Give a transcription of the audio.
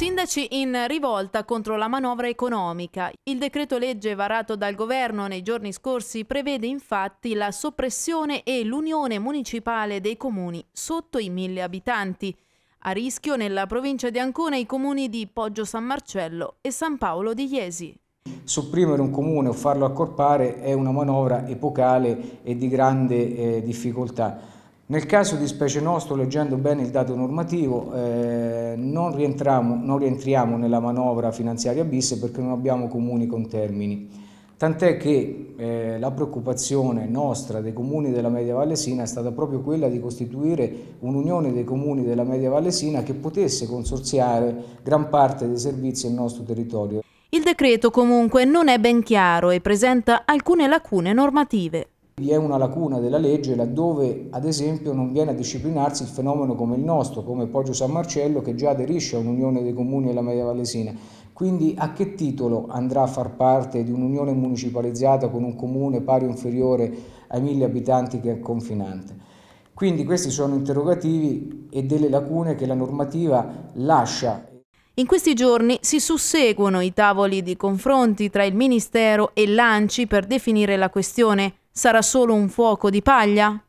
Sindaci in rivolta contro la manovra economica. Il decreto legge varato dal governo nei giorni scorsi prevede infatti la soppressione e l'unione municipale dei comuni sotto i mille abitanti. A rischio nella provincia di Ancona i comuni di Poggio San Marcello e San Paolo di Iesi. Sopprimere un comune o farlo accorpare è una manovra epocale e di grande eh, difficoltà nel caso di specie nostro, leggendo bene il dato normativo, eh, non, non, rientriamo nella manovra finanziaria bis perché non abbiamo comuni con termini. Tant'è che eh, la preoccupazione nostra dei comuni della Media Vallesina è stata proprio quella di costituire un'unione dei comuni della Media Vallesina che potesse consorziare gran parte dei servizi nel nostro territorio. Il decreto comunque non è ben chiaro e presenta alcune lacune normative. Vi è una lacuna della legge laddove, ad esempio, non viene a disciplinarsi il fenomeno come il nostro, come Poggio San Marcello, che già aderisce a un'unione dei comuni della Media Valesina. Quindi a che titolo andrà a far parte di un'unione municipalizzata con un comune pari o inferiore ai mille abitanti che è confinante? Quindi questi sono interrogativi e delle lacune che la normativa lascia. In questi giorni si susseguono i tavoli di confronti tra il Ministero e l'ANCI per definire la questione. Sarà solo un fuoco di paglia?